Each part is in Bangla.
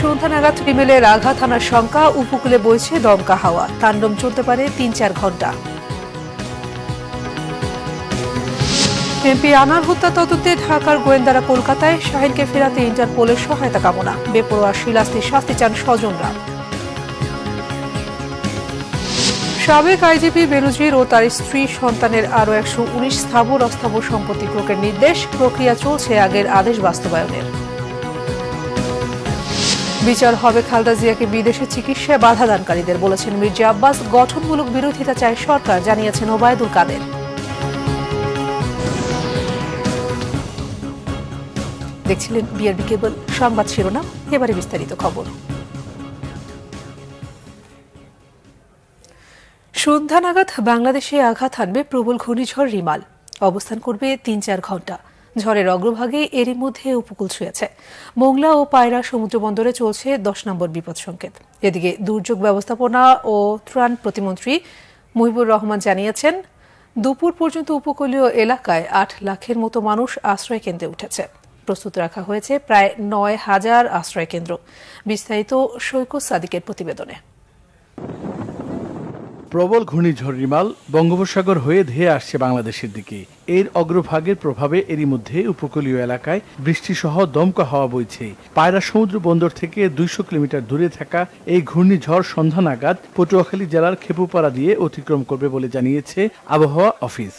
সন্ধ্যা নাগাদ রিমেলের আঘাত হানার শঙ্কা উপকূলে বইছে দমকা হাওয়া তাণ্ডম চলতে পারে তিন চার ঘন্টা এমপি আনার হত্যা তদন্তে ঢাকার গোয়েন্দারা কলকাতায় শাহিনকে ফেরাতে ইন্টারপোলের সহায়তা কামনা বেপরোয়া শিলাস্তির শাস্তি চান স্বজনরা সাবেক আইজিপি বেনজির ও তার স্ত্রী সন্তানের আরও একশো উনিশ স্থাবর অস্থাবর সম্পত্তি ক্রোকের নির্দেশ প্রক্রিয়া চলছে আগের আদেশ বাস্তবায়নের বিচার হবে খালদা জিয়াকে বিদেশে চিকিৎসায় বাধাদানকারীদের বলেছেন মির্জা আব্বাস গঠনমূলক বিরোধিতা চায় সরকার জানিয়েছেন ওবায়দুল কাদের দেখছিলেন বিআরবি কেবল সংবাদ শিরোনাম এবারে বিস্তারিত খবর সন্ধ্যা নাগাদ বাংলাদেশে আঘাত হানবে প্রবল ঘূর্ণিঝড় রিমাল অবস্থান করবে তিন চার ঘন্টা ঝড়ের অগ্রভাগে এরই মধ্যে উপকূল ছুঁয়েছে মোংলা ও পায়রা সমুদ্র বন্দরে চলছে দশ নম্বর বিপদ সংকেত এদিকে দুর্যোগ ব্যবস্থাপনা ও ত্রাণ প্রতিমন্ত্রী মহিবুর রহমান জানিয়েছেন দুপুর পর্যন্ত উপকূলীয় এলাকায় আট লাখের মতো মানুষ আশ্রয় কেন্দ্রে উঠেছে প্রস্তুত রাখা হয়েছে প্রায় নয় হাজার আশ্রয় কেন্দ্র বিস্তারিত সৈকত সাদিকের প্রতিবেদনে প্রবল ঘূর্ণিঝড় রিমাল বঙ্গোপসাগর হয়ে ধেয়ে আসছে বাংলাদেশের দিকে এর অগ্রভাগের প্রভাবে এরই মধ্যে উপকূলীয় এলাকায় বৃষ্টিসহ দমকা হওয়া বইছে পায়রা সমুদ্র বন্দর থেকে দুইশো কিলোমিটার দূরে থাকা এই ঘূর্ণিঝড় সন্ধ্যা নাগাদ পটুয়াখালী জেলার খেপুপাড়া দিয়ে অতিক্রম করবে বলে জানিয়েছে আবহাওয়া অফিস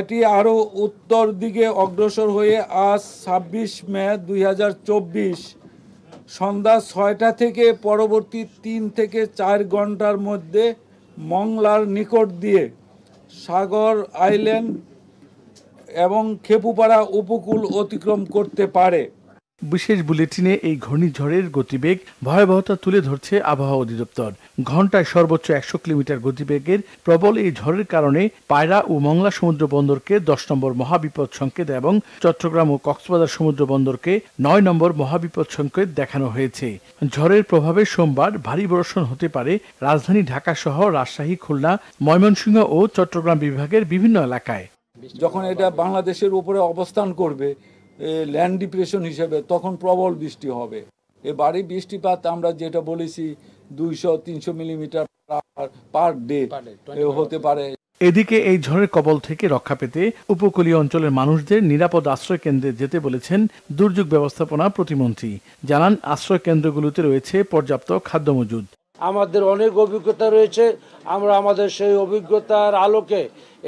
এটি আরও উত্তর দিকে অগ্রসর হয়ে আজ ছাব্বিশ মে দুই সন্ধ্যা ছয়টা থেকে পরবর্তী তিন থেকে চার ঘন্টার মধ্যে মংলার নিকট দিয়ে সাগর আইল্যান্ড এবং খেপুপাড়া উপকূল অতিক্রম করতে পারে বিশেষ বুলেটিনে এই ঘূর্ণিঝড়ের গতিবেগ ভয়াবহতা তুলে ধরছে আবহাওয়া অধিদপ্তর ঘন্টায় সর্বোচ্চ একশো কিলোমিটার গতিবেগের প্রবল এই ঝড়ের কারণে পায়রা ও মংলা সমুদ্র বন্দরকে দশ নম্বর মহাবিপদ সংকেত এবং চট্টগ্রাম ও কক্সবাজার সমুদ্র বন্দরকে নয় নম্বর মহাবিপদ সংকেত দেখানো হয়েছে ঝড়ের প্রভাবে সোমবার ভারী বর্ষণ হতে পারে রাজধানী ঢাকা সহ রাজশাহী খুলনা ময়মনসিংহ ও চট্টগ্রাম বিভাগের বিভিন্ন এলাকায় যখন এটা বাংলাদেশের উপরে অবস্থান করবে ল্যান্ড ডিপ্রেশন হিসেবে তখন প্রবল বৃষ্টি হবে এবারে বৃষ্টিপাত আমরা যেটা বলেছি দুইশো তিনশো মিলিমিটার পার ডে হতে পারে এদিকে এই ঝড়ের কবল থেকে রক্ষা পেতে উপকূলীয় অঞ্চলের মানুষদের নিরাপদ আশ্রয় কেন্দ্রে যেতে বলেছেন দুর্যোগ ব্যবস্থাপনা প্রতিমন্ত্রী জানান আশ্রয় কেন্দ্রগুলোতে রয়েছে পর্যাপ্ত খাদ্য মজুদ আমাদের অনেক অভিজ্ঞতা রয়েছে আমরা আমাদের সেই অভিজ্ঞতার আলোকে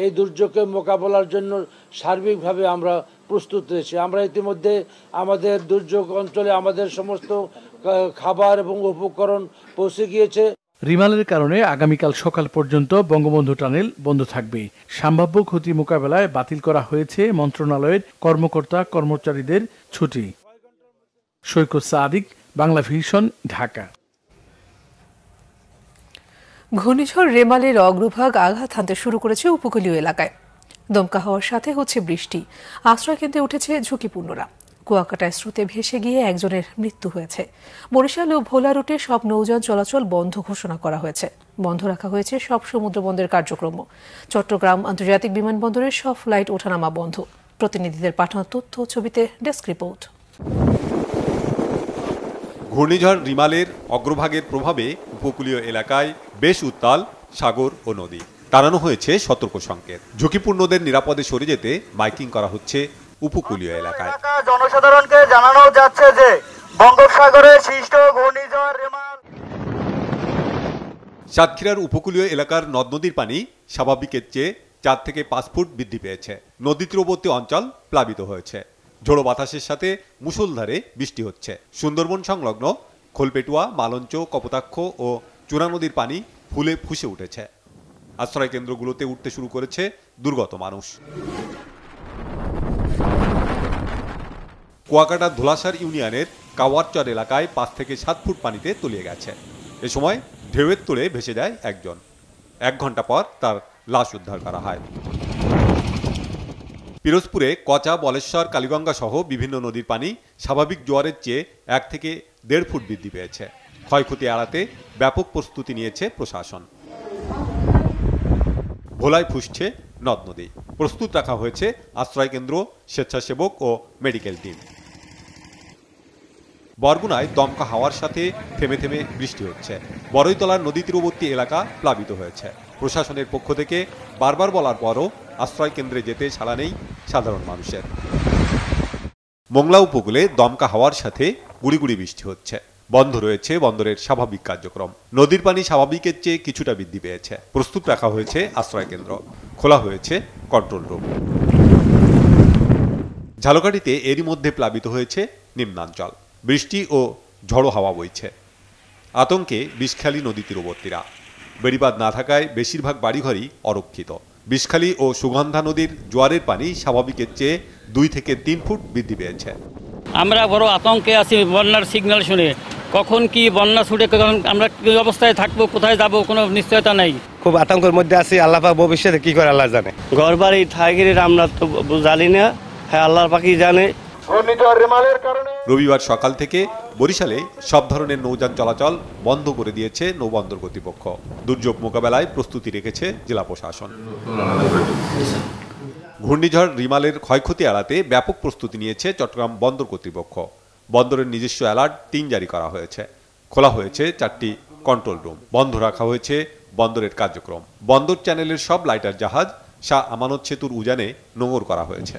এই দুর্যোগকে মোকাবেলার জন্য সার্বিকভাবে আমরা প্রস্তুত রয়েছি আমরা ইতিমধ্যে আমাদের দুর্যোগ অঞ্চলে আমাদের সমস্ত খাবার এবং উপকরণ পৌঁছে গিয়েছে রিমালের কারণে আগামীকাল সকাল পর্যন্ত বঙ্গবন্ধু টানেল বন্ধ থাকবে সম্ভাব্য ক্ষতি মোকাবেলায় বাতিল করা হয়েছে মন্ত্রণালয়ের কর্মকর্তা কর্মচারীদের ছুটি সৈকত সাদিক বাংলা ভিশন ঢাকা ঘূর্ণিঝড় রেমালের অগ্রভাগ আঘাত হানতে শুরু করেছে উপকূলীয় এলাকায় দমকা হওয়ার সাথে হচ্ছে বৃষ্টি আশ্রয়কেন্দ্রে উঠেছে ঝুঁকিপূর্ণরা কুয়াকাটায় স্রোতে ভেসে গিয়ে একজনের মৃত্যু হয়েছে বরিশাল ও ভোলা রুটে সব নৌযান চলাচল বন্ধ ঘোষণা করা হয়েছে বন্ধ রাখা হয়েছে সব সমুদ্র বন্দরের কার্যক্রম চট্টগ্রাম আন্তর্জাতিক বিমানবন্দরের সব ফ্লাইট ওঠানামা বন্ধ প্রতিনিধিদের পাঠানো তথ্য ছবিতে ডেস্ক রিপোর্ট ঘূর্ণিঝড় রিমালের অগ্রভাগের প্রভাবে উপকূলীয় এলাকায় বেশ উত্তাল সাগর ও নদী টানানো হয়েছে সতর্ক সংকেত ঝুঁকিপূর্ণদের নিরাপদে সরে যেতে বাইকিং করা হচ্ছে উপকূলীয় এলাকায় জনসাধারণকে জানানো যাচ্ছে যে বঙ্গোপসাগরে সৃষ্ট সাতক্ষীরার উপকূলীয় এলাকার নদ নদীর পানি স্বাভাবিকের চেয়ে চার থেকে পাঁচ ফুট বৃদ্ধি পেয়েছে নদী তীরবর্তী অঞ্চল প্লাবিত হয়েছে ঝোড়ো বাতাসের সাথে মুসলধারে বৃষ্টি হচ্ছে সুন্দরবন সংলগ্ন খোলপেটুয়া মালঞ্চ কপোতাক্ষ ও চূড়া নদীর পানি ফুলে ফুসে উঠেছে আশ্রয় কেন্দ্রগুলোতে উঠতে শুরু করেছে দুর্গত মানুষ কুয়াকাটার ধুলাসার ইউনিয়নের কাওয়ারচর এলাকায় পাঁচ থেকে সাত ফুট পানিতে তলিয়ে গেছে এ সময় ঢেউয়ের তোলে ভেসে যায় একজন এক ঘন্টা পর তার লাশ উদ্ধার করা হয় পিরোজপুরে কচা বলেশ্বর কালীগঙ্গা সহ বিভিন্ন নদীর পানি স্বাভাবিক জোয়ারের চেয়ে এক থেকে দেড় ফুট বৃদ্ধি পেয়েছে ক্ষয়ক্ষতি এড়াতে ব্যাপক প্রস্তুতি নিয়েছে প্রশাসন ভোলায় ফুসছে নদ নদী প্রস্তুত রাখা হয়েছে আশ্রয়কেন্দ্র স্বেচ্ছাসেবক ও মেডিকেল টিম বরগুনায় দমকা হাওয়ার সাথে থেমে থেমে বৃষ্টি হচ্ছে বড়ইতলার নদী তীরবর্তী এলাকা প্লাবিত হয়েছে প্রশাসনের পক্ষ থেকে বারবার বলার পরও আশ্রয় কেন্দ্রে যেতে ছাড়া নেই সাধারণ মানুষের মোংলা উপকূলে দমকা হাওয়ার সাথে গুড়িগুড়ি বৃষ্টি হচ্ছে বন্ধ রয়েছে বন্দরের স্বাভাবিক কার্যক্রম নদীর পানি স্বাভাবিকের চেয়ে কিছুটা বৃদ্ধি পেয়েছে প্রস্তুত রাখা হয়েছে আশ্রয়কেন্দ্র খোলা হয়েছে কন্ট্রোল রুম ঝালকাঠিতে এরই মধ্যে প্লাবিত হয়েছে নিম্নাঞ্চল বৃষ্টি ও ঝড়ো হাওয়া বইছে আতঙ্কে বিষখালী নদী তীরবর্তীরা বেড়িবাদ না থাকায় বেশিরভাগ বাড়িঘরই অরক্ষিত বিষখালী ও সুগন্ধা নদীর জোয়ারের পানি স্বাভাবিকের চেয়ে দুই থেকে তিন ফুট বৃদ্ধি পেয়েছে আমরা বড় আতঙ্কে আছি বন্যার সিগন্যাল শুনে কখন কি বন্যা ছুটে কখন আমরা কি অবস্থায় থাকবো কোথায় যাব কোনো নিশ্চয়তা নাই খুব আতঙ্কের মধ্যে আছি আল্লাহ পাক ভবিষ্যতে কি করে আল্লাহ জানে ঘর বাড়ি ঠাইগিরির আমরা তো জানি না হ্যাঁ আল্লাহর পাখি জানে রবিবার সকাল থেকে বরিশালে সব ধরনের নৌযান চলাচল বন্ধ করে দিয়েছে নৌবন্দর কর্তৃপক্ষ দুর্যোগ মোকাবেলায় প্রস্তুতি রেখেছে জেলা প্রশাসন ঘূর্ণিঝড় রিমালের ক্ষয়ক্ষতি এড়াতে ব্যাপক প্রস্তুতি নিয়েছে চট্টগ্রাম বন্দর কর্তৃপক্ষ বন্দরের নিজস্ব অ্যালার্ট তিন জারি করা হয়েছে খোলা হয়েছে চারটি কন্ট্রোল রুম বন্ধ রাখা হয়েছে বন্দরের কার্যক্রম বন্দর চ্যানেলের সব লাইটার জাহাজ শাহ আমানত সেতুর উজানে নোঙর করা হয়েছে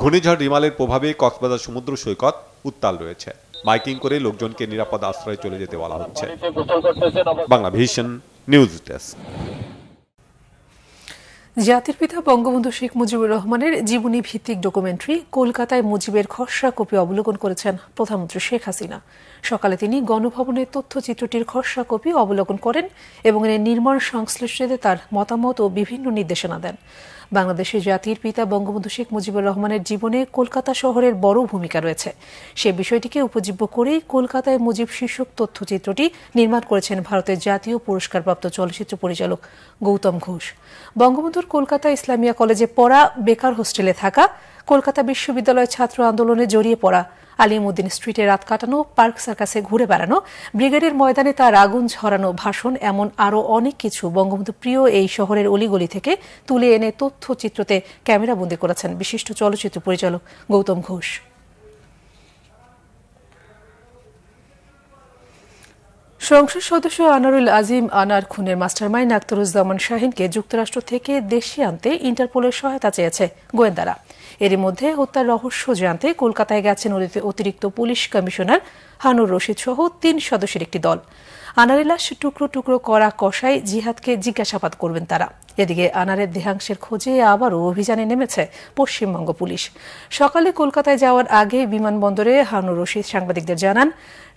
ঘূর্ণিঝড় রিমালের প্রভাবে কক্সবাজার সমুদ্র সৈকত উত্তাল রয়েছে মাইকিং করে লোকজনকে নিরাপদ আশ্রয়ে চলে যেতে বলা হচ্ছে বাংলা ভিশন নিউজ ডেস্ক জাতির পিতা বঙ্গবন্ধু শেখ মুজিবুর রহমানের জীবনী ভিত্তিক ডকুমেন্টারি কলকাতায় মুজিবের খসড়া কপি অবলোকন করেছেন প্রধানমন্ত্রী শেখ হাসিনা সকালে তিনি গণভবনের তথ্যচিত্রটির খসড়া কপি অবলোকন করেন এবং এর নির্মাণ সংশ্লিষ্টদের তার মতামত ও বিভিন্ন নির্দেশনা দেন বাংলাদেশের জাতির পিতা বঙ্গবন্ধু শেখ মুজিবুর রহমানের জীবনে কলকাতা শহরের বড় ভূমিকা রয়েছে সে বিষয়টিকে উপজীব্য করেই কলকাতায় মুজিব শীর্ষক তথ্যচিত্রটি নির্মাণ করেছেন ভারতের জাতীয় পুরস্কারপ্রাপ্ত চলচ্চিত্র পরিচালক গৌতম ঘোষ বঙ্গবন্ধুর কলকাতা ইসলামিয়া কলেজে পড়া বেকার হোস্টেলে থাকা কলকাতা বিশ্ববিদ্যালয়ের ছাত্র আন্দোলনে জড়িয়ে পড়া আলিমুদ্দিন স্ট্রিটে রাত কাটানো পার্ক সার্কাসে ঘুরে বেড়ানো ব্রিগেডের ময়দানে তার আগুন ঝরানো ভাষণ এমন আরও অনেক কিছু বঙ্গবন্ধু প্রিয় এই শহরের অলিগলি থেকে তুলে এনে তথ্যচিত্রতে ক্যামেরাবন্দি করেছেন বিশিষ্ট চলচ্চিত্র পরিচালক গৌতম ঘোষ সংসদ সদস্য আনারুল আজিম আনার খুনের মাস্টার মাইন আখতারুজ্জামান শাহিনকে যুক্তরাষ্ট্র থেকে দেশে আনতে ইন্টারপোলের সহায়তা চেয়েছে গোয়েন্দারা এর মধ্যে হত্যার রহস্য জানতে কলকাতায় গেছেন অতিরিক্ত পুলিশ কমিশনার হানুর রশিদ সহ তিন সদস্যের একটি দল আনারিলাস টুকরো টুকরো করা কষাই জিহাদকে জিজ্ঞাসাবাদ করবেন তারা এদিকে আনারের দেহাংশের খোঁজে আবারও অভিযানে নেমেছে পশ্চিমবঙ্গ পুলিশ সকালে কলকাতায় যাওয়ার আগে বিমানবন্দরে হানুর রশিদ সাংবাদিকদের জানান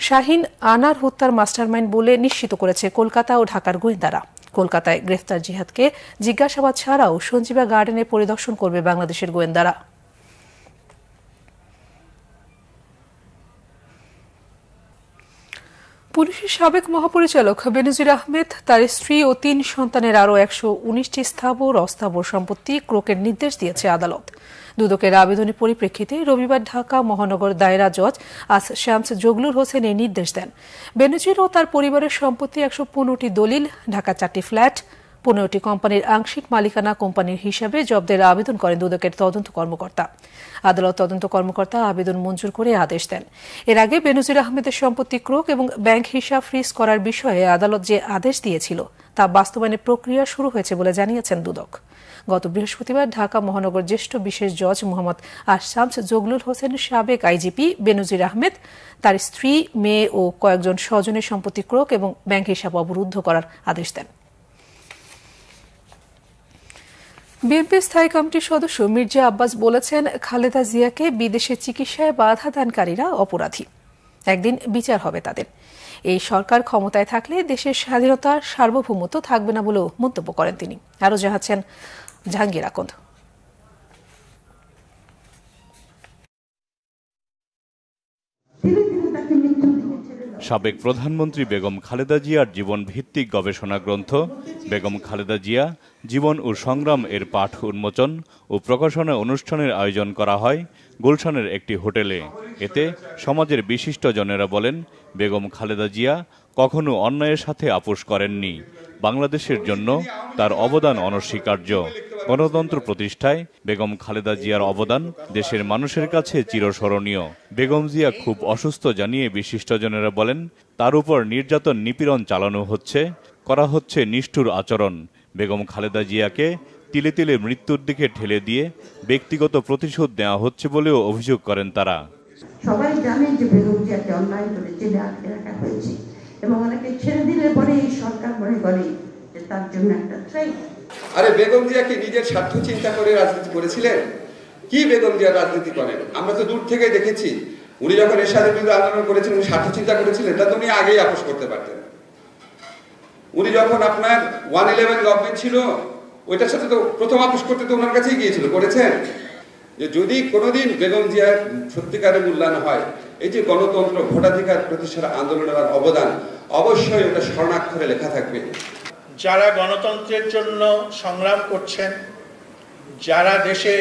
শাহিন আনার হত্যার মাস্টারমাইন্ড বলে নিশ্চিত করেছে কলকাতা ও ঢাকার গোয়েন্দারা কলকাতায় গ্রেফতার জিহাদকে জিজ্ঞাসাবাদ ছাড়াও সঞ্জীবা গার্ডেনে পরিদর্শন করবে বাংলাদেশের গোয়েন্দারা পুলিশের সাবেক মহাপরিচালক বেনজির আহমেদ তার স্ত্রী ও তিন সন্তানের আরও একশো উনিশটি স্থাবর অস্থাবর সম্পত্তি ক্রোকের নির্দেশ দিয়েছে আদালত দুদকের আবেদনের পরিপ্রেক্ষিতে রবিবার ঢাকা মহানগর দায়রা জজ আজ শ্যামস জগলুর হোসেন এই নির্দেশ দেন বেনজির ও তার পরিবারের সম্পত্তি একশো পনেরোটি দলিল ঢাকা চারটি ফ্ল্যাট পনেরোটি কোম্পানির আংশিক মালিকানা কোম্পানির হিসাবে জব্দের আবেদন করেন দুদকের তদন্ত কর্মকর্তা আদালত তদন্ত কর্মকর্তা আবেদন মঞ্জুর করে আদেশ দেন এর আগে বেনজির আহমেদের সম্পত্তি ক্রোক এবং ব্যাংক হিসাব ফ্রিজ করার বিষয়ে আদালত যে আদেশ দিয়েছিল তা বাস্তবায়নের প্রক্রিয়া শুরু হয়েছে বলে জানিয়েছেন দুদক গত বৃহস্পতিবার ঢাকা মহানগর জ্যেষ্ঠ বিশেষ জজ মোহাম্মদ আশামস জগলুল হোসেন সাবেক আইজিপি বেনজির আহমেদ তার স্ত্রী মেয়ে ও কয়েকজন স্বজনের সম্পত্তি ক্রোক এবং ব্যাংক হিসাব অবরুদ্ধ করার আদেশ দেন বিএনপির স্থায়ী কমিটির সদস্য মির্জা আব্বাস বলেছেন খালেদা জিয়াকে বিদেশে চিকিৎসায় বাধা দানকারীরা অপরাধী একদিন বিচার হবে তাদের এই সরকার ক্ষমতায় থাকলে দেশের স্বাধীনতা সার্বভৌমত্ব থাকবে না বলেও মন্তব্য করেন তিনি আরও জানাচ্ছেন জাহাঙ্গীর আকন্দ Thank you. সাবেক প্রধানমন্ত্রী বেগম খালেদা জিয়ার জীবন ভিত্তিক গবেষণা গ্রন্থ বেগম খালেদা জিয়া জীবন ও সংগ্রাম এর পাঠ উন্মোচন ও প্রকাশনা অনুষ্ঠানের আয়োজন করা হয় গুলশানের একটি হোটেলে এতে সমাজের বিশিষ্ট জনেরা বলেন বেগম খালেদা জিয়া কখনো অন্যায়ের সাথে আপোষ করেননি বাংলাদেশের জন্য তার অবদান অনস্বীকার্য গণতন্ত্র প্রতিষ্ঠায় বেগম খালেদা জিয়ার অবদান দেশের মানুষের কাছে চিরস্মরণীয় বেগম জিয়া খুব অসুস্থ জানিয়ে বিশিষ্টজনেরা বলেন তার উপর নির্যাতন নিপীড়ন চালানো হচ্ছে করা হচ্ছে নিষ্ঠুর আচরণ বেগম খালেদা জিয়াকে তিলে তিলে মৃত্যুর দিকে ঠেলে দিয়ে ব্যক্তিগত প্রতিশোধ নেওয়া হচ্ছে বলেও অভিযোগ করেন তারা সবাই জানে যে বেগম জিয়াকে অন্যায় করে জেলে আটকে রাখা হয়েছে এবং ওনাকে ছেড়ে দিলে পরে এই সরকার মনে করে যে তার জন্য একটা থ্রেট আরে বেগম জিয়া কি নিজের স্বার্থ চিন্তা করে রাজনীতি করেছিলেন কি বেগম জিয়া রাজনীতি করেন আমরা তো দূর থেকে দেখেছি উনি যখন এরশাদের বিরুদ্ধে আন্দোলন করেছেন উনি স্বার্থ চিন্তা করেছিলেন তা তো উনি আগেই আপোষ করতে পারতেন উনি যখন আপনার ওয়ান ইলেভেন গভর্নমেন্ট ছিল ওইটার সাথে তো প্রথম আপোষ করতে তো ওনার কাছেই গিয়েছিল করেছেন যে যদি কোনোদিন বেগম জিয়ার সত্যিকারের মূল্যায়ন হয় এই যে গণতন্ত্র ভোটাধিকার প্রতিষ্ঠার আন্দোলনের অবদান অবশ্যই ওটা স্মরণাক্ষরে লেখা থাকবে যারা গণতন্ত্রের জন্য সংগ্রাম করছেন যারা দেশে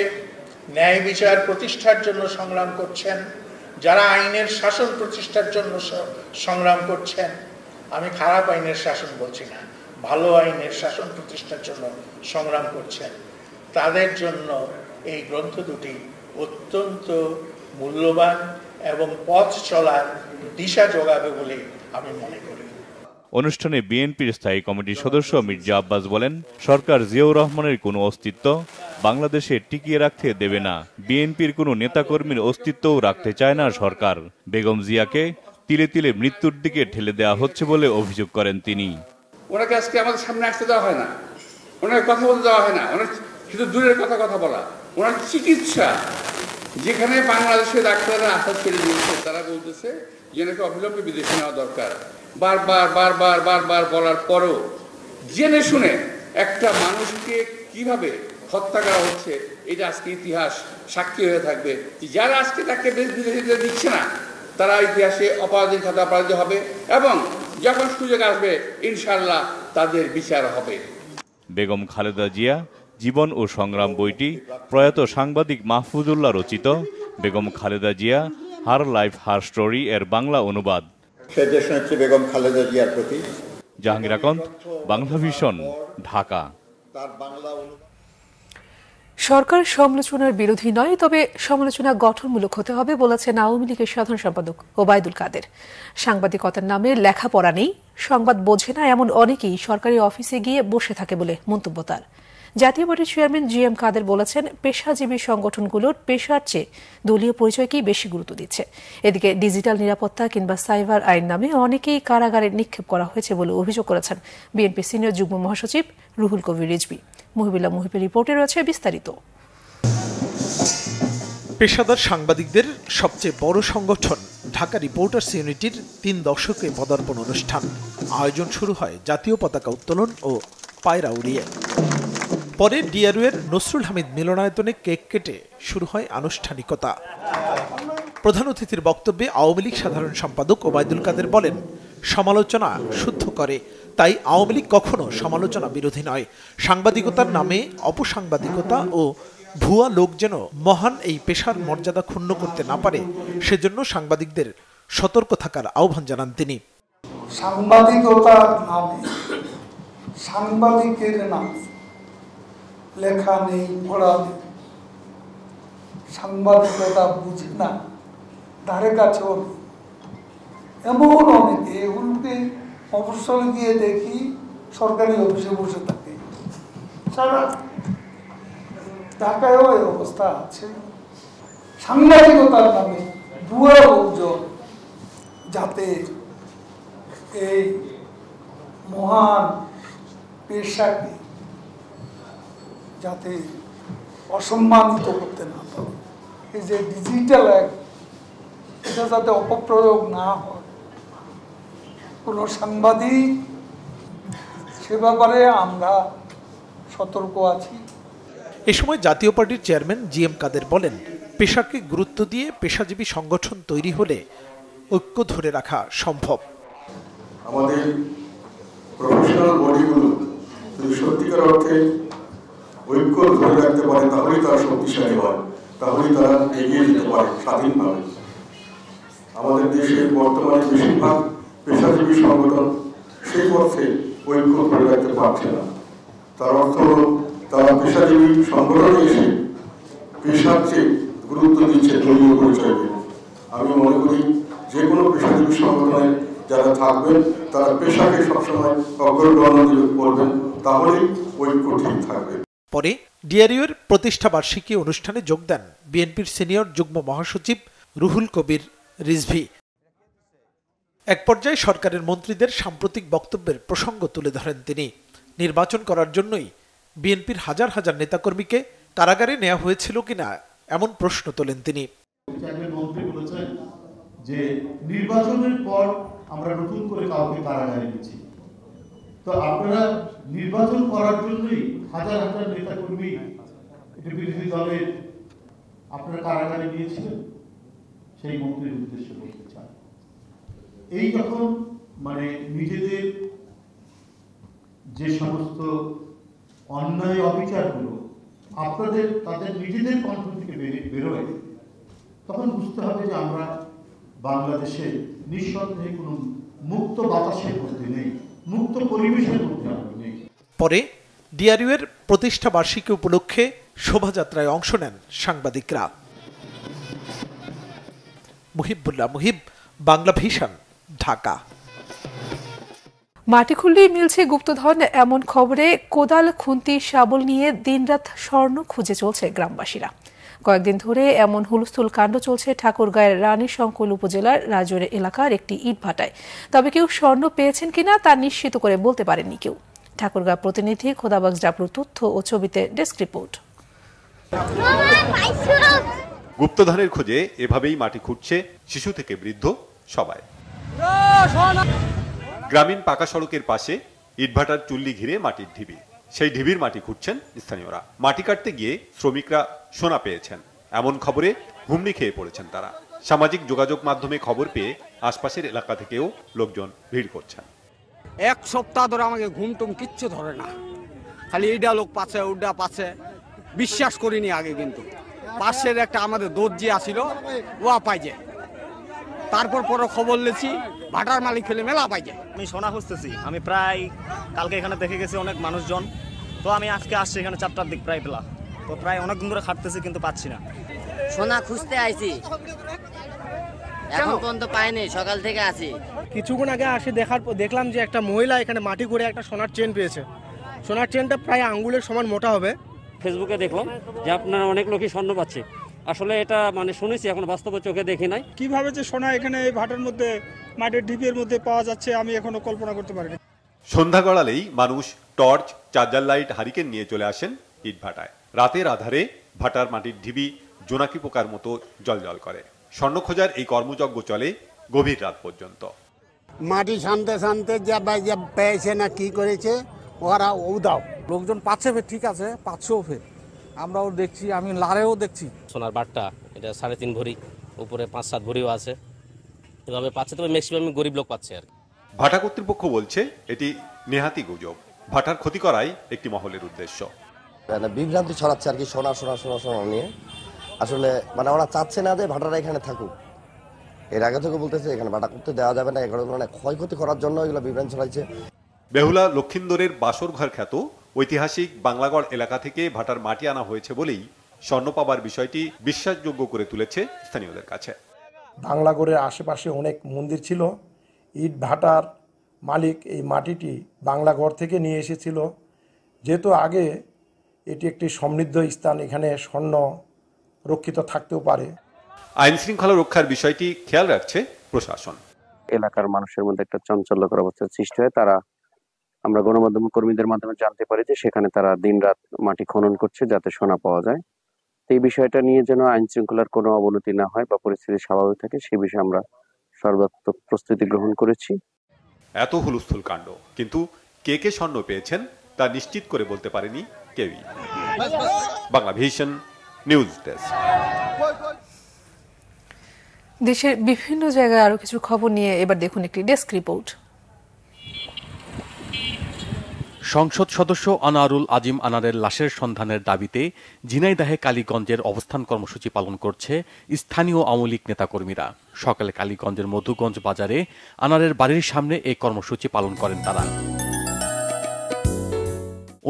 ন্যায় বিচার প্রতিষ্ঠার জন্য সংগ্রাম করছেন যারা আইনের শাসন প্রতিষ্ঠার জন্য সংগ্রাম করছেন আমি খারাপ আইনের শাসন বলছি না ভালো আইনের শাসন প্রতিষ্ঠার জন্য সংগ্রাম করছেন তাদের জন্য এই গ্রন্থ দুটি অত্যন্ত মূল্যবান এবং পথ চলার দিশা যোগাবে বলে আমি মনে করি অনুষ্ঠানে বিএনপির স্থায়ী কমিটির সদস্য মির্জা আব্বাস বলেন সরকার জিয়াউর রহমানের কোনো অস্তিত্ব বাংলাদেশে টিকিয়ে রাখতে দেবে না বিএনপির কোনো নেতাকর্মীর অস্তিত্বও রাখতে চায় না সরকার বেগম জিয়াকে তিলে তিলে মৃত্যুর দিকে ঠেলে দেওয়া হচ্ছে বলে অভিযোগ করেন তিনি ওনাকে আজকে আমাদের সামনে আসতে দেওয়া হয় না ওনাকে কথা বলতে দেওয়া হয় না ওনার শুধু দূরের কথা কথা বলা ওনার চিকিৎসা যেখানে বাংলাদেশের ডাক্তাররা আসা ছেড়ে দিয়েছে তারা বলতেছে যে অবিলম্বে বিদেশে নেওয়া দরকার বারবার বারবার বারবার বলার পরেও জেনে শুনে একটা মানুষকে কিভাবে হত্যা করা হচ্ছে এটা আজকে ইতিহাস সাক্ষী হয়ে থাকবে যারা আজকে তাকে দেশ বিদেশিতে দিচ্ছে না তারা ইতিহাসে অপরাধীর খাতা অপরাধী হবে এবং যখন সুযোগ আসবে ইনশাল্লাহ তাদের বিচার হবে বেগম খালেদা জিয়া জীবন ও সংগ্রাম বইটি প্রয়াত সাংবাদিক মাহফুজুল্লাহ রচিত Begum Khaleda Zia her life her story এর বাংলা অনুবাদ বেগম খালেদা জিয়ার প্রতি জাহাঙ্গীর আকন্দ বাংলা ভিশন ঢাকা তার বাংলা সরকার সমালোচনার বিরোধী নয় তবে সমালোচনা গঠনমূলক হতে হবে বলেছেন আওয়ামী লীগের সাধারণ সম্পাদক ওবায়দুল কাদের সাংবাদিকতার নামে লেখাপড়া নেই সংবাদ বোঝে না এমন অনেকেই সরকারি অফিসে গিয়ে বসে থাকে বলে মন্তব্য তার জাতীয় পার্টির চেয়ারম্যান জি এম কাদের বলেছেন পেশাজীবী সংগঠনগুলোর পেশার চেয়ে দলীয় পরিচয়কেই বেশি গুরুত্ব দিচ্ছে এদিকে ডিজিটাল নিরাপত্তা কিংবা সাইবার আইন নামে অনেকেই কারাগারে নিক্ষেপ করা হয়েছে বলে অভিযোগ করেছেন বিএনপি সিনিয়র যুগ্ম মহাসচিব রুহুল কবির রিজবি মুহিবুল্লাহ মুহিবের রিপোর্টে রয়েছে বিস্তারিত পেশাদার সাংবাদিকদের সবচেয়ে বড় সংগঠন ঢাকা রিপোর্টার্স ইউনিটির তিন দশকে পদার্পণ অনুষ্ঠান আয়োজন শুরু হয় জাতীয় পতাকা উত্তোলন ও পায়রা উড়িয়ে পরে এর নসরুল হামিদ মিলনায়তনে কেক কেটে শুরু হয় আনুষ্ঠানিকতা প্রধান অতিথির বক্তব্যে আওয়ামী লীগ সাধারণ সম্পাদক ওবায়দুল কাদের বলেন সমালোচনা শুদ্ধ করে তাই আওয়ামী লীগ কখনো সমালোচনা বিরোধী নয় সাংবাদিকতার নামে অপসাংবাদিকতা ও ভুয়া লোক যেন মহান এই পেশার মর্যাদা ক্ষুণ্ণ করতে না পারে সেজন্য সাংবাদিকদের সতর্ক থাকার আহ্বান জানান তিনি সাংবাদিকতার নামে সাংবাদিকের নামে লেখা নেই পড়া নেই সাংবাদিকতা বুঝে না ধারে কাছেও এমন অনেকে এগুলোকে অবসর গিয়ে দেখি সরকারি অফিসে বসে থাকে সারা ঢাকায়ও এই অবস্থা আছে সাংবাদিকতার নামে ভুয়া লোকজন যাতে এই মহান পেশাকে যাতে অসম্মানিত করতে না পারে এই যে ডিজিটাল এক এটা যাতে অপপ্রয়োগ না হয় কোনো সাংবাদিক সে ব্যাপারে আমরা সতর্ক আছি এ সময় জাতীয় পার্টির চেয়ারম্যান জি এম কাদের বলেন পেশাকে গুরুত্ব দিয়ে পেশাজীবী সংগঠন তৈরি হলে ঐক্য ধরে রাখা সম্ভব আমাদের প্রফেশনাল বডিগুলো যদি সত্যিকার অর্থে ঐক্য ধরে রাখতে পারে তাহলেই তারা শক্তিশালী হয় তাহলেই তারা এগিয়ে যেতে পারে স্বাধীনভাবে আমাদের দেশে বর্তমানে বেশিরভাগ পেশাজীবী সংগঠন সেই অর্থে ঐক্য ধরে রাখতে পারছে না তার অর্থ হল তারা পেশাজীবী সংগঠনে এসে পেশার চেয়ে গুরুত্ব দিচ্ছে দলীয় পরিচয়কে আমি মনে করি যে কোনো পেশাজীবী সংগঠনে যারা থাকবেন তারা পেশাকে সবসময় অগ্রগণ্য করবেন তাহলেই ঐক্য ঠিক থাকবে পরে ডিআরইউর প্রতিষ্ঠা বার্ষিকী অনুষ্ঠানে যোগ দেন বিএনপির সিনিয়র যুগ্ম মহাসচিব রুহুল কবির রিজভি এক পর্যায়ে সরকারের মন্ত্রীদের সাম্প্রতিক বক্তব্যের প্রসঙ্গ তুলে ধরেন তিনি নির্বাচন করার জন্যই বিএনপির হাজার হাজার নেতাকর্মীকে কারাগারে নেওয়া হয়েছিল কিনা এমন প্রশ্ন তোলেন তিনি যে নির্বাচনের পর আমরা নতুন করে কাউকে কারাগারে নিচ্ছি তো আপনারা নির্বাচন করার জন্যই হাজার হাজার নেতা কর্মী বিরোধী দলের আপনারা কারাগারে গিয়েছিলেন সেই মন্ত্রীর উদ্দেশ্য বলতে চান এই যখন মানে নিজেদের যে সমস্ত অন্যায় অবিচারগুলো আপনাদের তাদের নিজেদের কণ্ঠ থেকে বেরোয় তখন বুঝতে হবে যে আমরা বাংলাদেশে নিঃসন্দেহে কোনো মুক্ত বাতাসের মধ্যে নেই পরে ডিআরইউ এর প্রতিষ্ঠা বার্ষিকী উপলক্ষে শোভাযাত্রায় অংশ নেন সাংবাদিকরা মুহিবুল্লাহ মুহিব বাংলা ভিশন ঢাকা মাটি খুললেই মিলছে গুপ্তধন এমন খবরে কোদাল খুন্তি শাবল নিয়ে দিনরাত স্বর্ণ খুঁজে চলছে গ্রামবাসীরা কয়েকদিন ধরে এমন হুলস্থুল কাণ্ড চলছে ঠাকুরগাঁয়ের রানী সংকুল উপজেলার রাজুর এলাকার একটি ইট ভাটায় তবে কেউ স্বর্ণ পেয়েছেন কিনা তা নিশ্চিত করে বলতে পারেননি কেউ ঠাকুরগাঁ প্রতিনিধি খোদাবাগস ডাবলুর তথ্য ও ছবিতে ডেস্ক রিপোর্ট গুপ্তধনের খোঁজে এভাবেই মাটি খুঁটছে শিশু থেকে বৃদ্ধ সবাই গ্রামীণ পাকা সড়কের পাশে ইটভাটার চুল্লি ঘিরে মাটির ঢিবি সেই ঢিবির মাটি খুঁড়ছেন স্থানীয়রা মাটি কাটতে গিয়ে শ্রমিকরা সোনা পেয়েছেন এমন খবরে হুমনি খেয়ে পড়েছেন তারা সামাজিক যোগাযোগ মাধ্যমে খবর পেয়ে আশপাশের এলাকা থেকেও লোকজন ভিড় করছেন এক সপ্তাহ ধরে আমাকে টুম কিচ্ছু ধরে না খালি এইটা লোক পাচ্ছে ওইটা পাচ্ছে বিশ্বাস করিনি আগে কিন্তু পাশের একটা আমাদের দর্জি আসিল ওয়া পাই যায় তারপর পরে খবর লেছি ভাটার মালিক ফেলে মেলা পাই আমি সোনা খুঁজতেছি আমি প্রায় কালকে এখানে দেখে গেছি অনেক মানুষজন তো আমি আজকে আসছি এখানে চারটার দিক প্রায় পেলা তো প্রায় অনেকদিন ধরে খাটতেছি কিন্তু পাচ্ছি না সোনা খুঁজতে আইছি এখন পর্যন্ত পাইনি সকাল থেকে আছি কিছুক্ষণ আগে আসে দেখার পর দেখলাম যে একটা মহিলা এখানে মাটি করে একটা সোনার চেন পেয়েছে সোনার চেনটা প্রায় আঙ্গুলের সমান মোটা হবে ফেসবুকে দেখলাম যে আপনারা অনেক লোকই স্বর্ণ পাচ্ছে আসলে এটা মানে শুনেছি এখন বাস্তব চোখে দেখি নাই কিভাবে যে সোনা এখানে এই ভাটার মধ্যে মাটির ঢিপের মধ্যে পাওয়া যাচ্ছে আমি এখনো কল্পনা করতে পারিনি সন্ধ্যা গড়ালেই মানুষ টর্চ চার্জার লাইট হারিকেন নিয়ে চলে আসেন ইট ভাটায় রাতের আধারে ভাটার মাটির ঢিবি জোনাকি পোকার মতো জলজল করে স্বর্ণ খোঁজার এই কর্মযজ্ঞ চলে গভীর রাত পর্যন্ত মাটি শান্তে শান্তে যা বা যা পেয়েছে না কি করেছে ওরা উদাও লোকজন পাচ্ছে ফের ঠিক আছে পাচ্ছেও ফের আমরাও দেখছি আমি লারেও দেখছি সোনার বারটা এটা সাড়ে তিন ভরি উপরে পাঁচ সাত ভরিও আছে এভাবে পাচ্ছে তবে ম্যাক্সিমাম গরিব লোক পাচ্ছে আর ভাটা কর্তৃপক্ষ বলছে এটি নেহাতি গুজব ভাটার ক্ষতি করাই একটি মহলের উদ্দেশ্য মানে বিভ্রান্তি ছড়াচ্ছে আর কি সোনা সোনা সোনা সোনা নিয়ে আসলে মানে ওরা চাচ্ছে না যে ভাটারা এখানে থাকুক এর আগে থেকে বলতেছে এখানে ভাটা করতে দেওয়া যাবে না এখানে মানে ক্ষয়ক্ষতি করার জন্য এগুলো বিভ্রান্তি ছড়াইছে বেহুলা লক্ষিন্দরের বাসর ঘর খ্যাত ঐতিহাসিক বাংলাগড় এলাকা থেকে ভাটার মাটি আনা হয়েছে বলেই স্বর্ণ পাবার বিষয়টি বিশ্বাসযোগ্য করে তুলেছে স্থানীয়দের কাছে বাংলাগড়ের আশেপাশে অনেক মন্দির ছিল ইট ভাটার মালিক এই মাটিটি বাংলাগড় থেকে নিয়ে এসেছিল যেহেতু আগে এটি একটি সমৃদ্ধ স্থান এখানে স্বর্ণ রক্ষিত থাকতেও পারে আইন শৃঙ্খলা রক্ষার বিষয়টি খেয়াল রাখছে প্রশাসন এলাকার মানুষের মধ্যে একটা চঞ্চল্যকর অবস্থার সৃষ্টি হয় তারা আমরা গণমাধ্যম কর্মীদের মাধ্যমে জানতে পারি যে সেখানে তারা দিন রাত মাটি খনন করছে যাতে সোনা পাওয়া যায় তো এই বিষয়টা নিয়ে যেন আইন শৃঙ্খলার কোনো অবনতি না হয় বা পরিস্থিতি স্বাভাবিক থাকে সে বিষয়ে আমরা সর্বাত্মক প্রস্তুতি গ্রহণ করেছি এত হুলস্থুল কাণ্ড কিন্তু কে কে স্বর্ণ পেয়েছেন তা নিশ্চিত করে বলতে পারেনি কেউই বাংলা ভিশন নিউজ ডেস্ক দেশের বিভিন্ন জায়গায় আরো কিছু খবর নিয়ে এবার দেখুন একটি ডেস্ক রিপোর্ট সংসদ সদস্য আনারুল আজিম আনারের লাশের সন্ধানের দাবিতে ঝিনাইদাহে কালীগঞ্জের অবস্থান কর্মসূচি পালন করছে স্থানীয় আওয়ামী লীগ নেতাকর্মীরা সকালে কালীগঞ্জের মধুগঞ্জ বাজারে আনারের বাড়ির সামনে এই কর্মসূচি পালন করেন তারা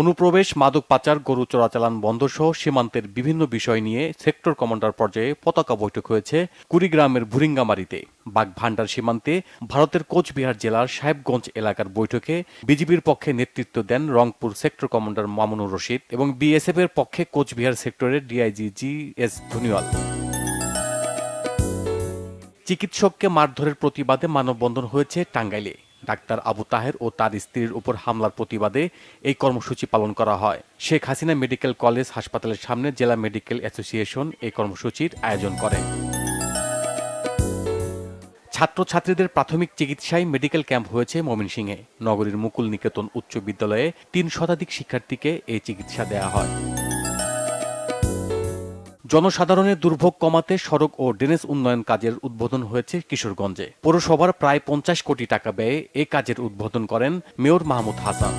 অনুপ্রবেশ মাদক পাচার গরু চোরাচালান সহ সীমান্তের বিভিন্ন বিষয় নিয়ে সেক্টর কমান্ডার পর্যায়ে পতাকা বৈঠক হয়েছে কুড়িগ্রামের ভুরিঙ্গামারিতে বাগভান্ডার সীমান্তে ভারতের কোচবিহার জেলার সাহেবগঞ্জ এলাকার বৈঠকে বিজিবির পক্ষে নেতৃত্ব দেন রংপুর সেক্টর কমান্ডার মামুনুর রশিদ এবং বিএসএফ এর পক্ষে কোচবিহার সেক্টরের ডিআইজি জি এস ধুনিওয়াল চিকিৎসককে মারধরের প্রতিবাদে মানববন্ধন হয়েছে টাঙ্গাইলে ডাক্তার আবু তাহের ও তার স্ত্রীর উপর হামলার প্রতিবাদে এই কর্মসূচি পালন করা হয় শেখ হাসিনা মেডিকেল কলেজ হাসপাতালের সামনে জেলা মেডিকেল অ্যাসোসিয়েশন এই কর্মসূচির আয়োজন করে ছাত্রছাত্রীদের প্রাথমিক চিকিৎসায় মেডিকেল ক্যাম্প হয়েছে ময়মনসিংহে নগরীর মুকুল নিকেতন উচ্চ বিদ্যালয়ে তিন শতাধিক শিক্ষার্থীকে এই চিকিৎসা দেয়া হয় জনসাধারণের দুর্ভোগ কমাতে সড়ক ও ড্রেনেজ উন্নয়ন কাজের উদ্বোধন হয়েছে কিশোরগঞ্জে পৌরসভার প্রায় পঞ্চাশ কোটি টাকা ব্যয়ে এ কাজের উদ্বোধন করেন মেয়র মাহমুদ হাসান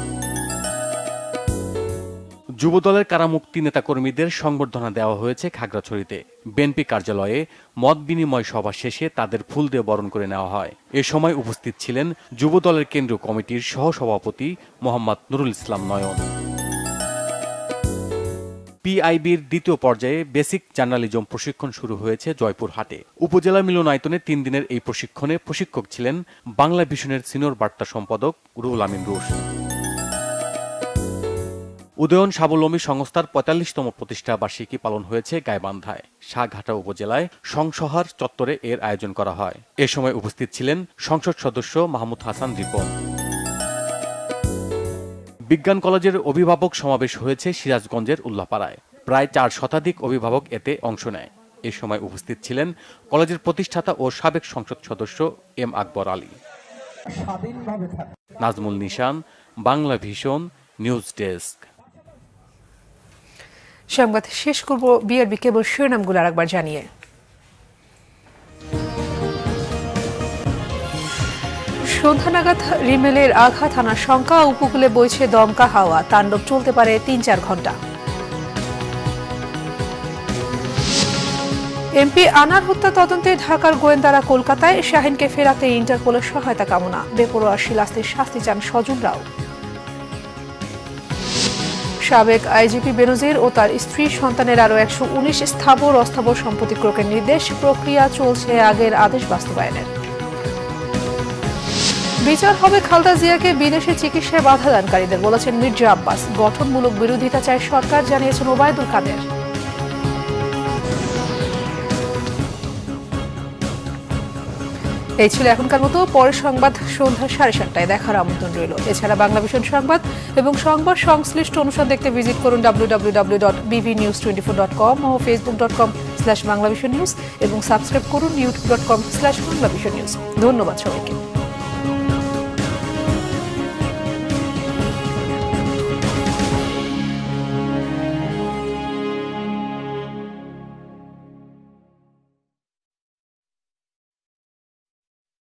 যুবদলের কারামুক্তি নেতাকর্মীদের সংবর্ধনা দেওয়া হয়েছে খাগড়াছড়িতে বিএনপি কার্যালয়ে মত বিনিময় সভা শেষে তাদের ফুল দিয়ে বরণ করে নেওয়া হয় এ সময় উপস্থিত ছিলেন যুবদলের কেন্দ্রীয় কমিটির সহসভাপতি মোহাম্মদ নুরুল ইসলাম নয়ন পিআইবির দ্বিতীয় পর্যায়ে বেসিক জার্নালিজম প্রশিক্ষণ শুরু হয়েছে জয়পুরহাটে উপজেলা মিলনায়তনে তিন দিনের এই প্রশিক্ষণে প্রশিক্ষক ছিলেন বাংলা ভিশনের সিনিয়র বার্তা সম্পাদক রুহুল আমিন রুশ উদয়ন স্বাবলম্বী সংস্থার পঁয়তাল্লিশতম প্রতিষ্ঠা বার্ষিকী পালন হয়েছে গাইবান্ধায় সাঘাটা উপজেলায় সংসহার চত্বরে এর আয়োজন করা হয় এ সময় উপস্থিত ছিলেন সংসদ সদস্য মাহমুদ হাসান রিপন বিজ্ঞান কলেজের অভিভাবক সমাবেশ হয়েছে সিরাজগঞ্জের উল্লাপাড়ায় প্রায় চার শতাধিক অভিভাবক এতে অংশ নেয় এ সময় উপস্থিত ছিলেন কলেজের প্রতিষ্ঠাতা ও সাবেক সংসদ সদস্য M Akbar Ali Nazmul Nishan Bangla Vision news desk সংবাদ শেষ করব বিআরবি কেবল শিরোনামগুলো আরেকবার জানিয়ে সন্ধ্যা নাগাদ রিমেলের আঘাত আনার শঙ্কা উপকূলে বইছে দমকা হাওয়া তাণ্ডব চলতে পারে তিন চার ঘন্টা এমপি আনার হত্যা তদন্তে ঢাকার গোয়েন্দারা কলকাতায় শাহিনকে ফেরাতে ইন্টারপোলের সহায়তা কামনা বেপরোয়া শিলাস্তির শাস্তি চান স্বজনরাও সাবেক আইজিপি বেনজির ও তার স্ত্রী সন্তানের আরও একশো উনিশ স্থাবর অস্থাবর সম্পত্তি ক্রোকের নির্দেশ প্রক্রিয়া চলছে আগের আদেশ বাস্তবায়নের বিচার হবে খালদা জিয়াকে বিদেশে চিকিৎসায় বাধা দানকারীদের বলেছেন মির্জা আব্বাস গঠনমূলক বিরোধিতা চায় সরকার জানিয়েছেন ওবায়দুল কাদের এই ছিল এখনকার মতো পরের সংবাদ সন্ধ্যা সাড়ে সাতটায় দেখার আমন্ত্রণ রইল এছাড়া বাংলা ভীষণ সংবাদ এবং সংবাদ সংশ্লিষ্ট অনুষ্ঠান দেখতে ভিজিট করুন W W news four dot com ও Facebook dot com slash Bangla Vision news এবং সাবস্ক্রাইব করুন YouTube dot com slash Bangla Vision news ধন্যবাদ সবাইকে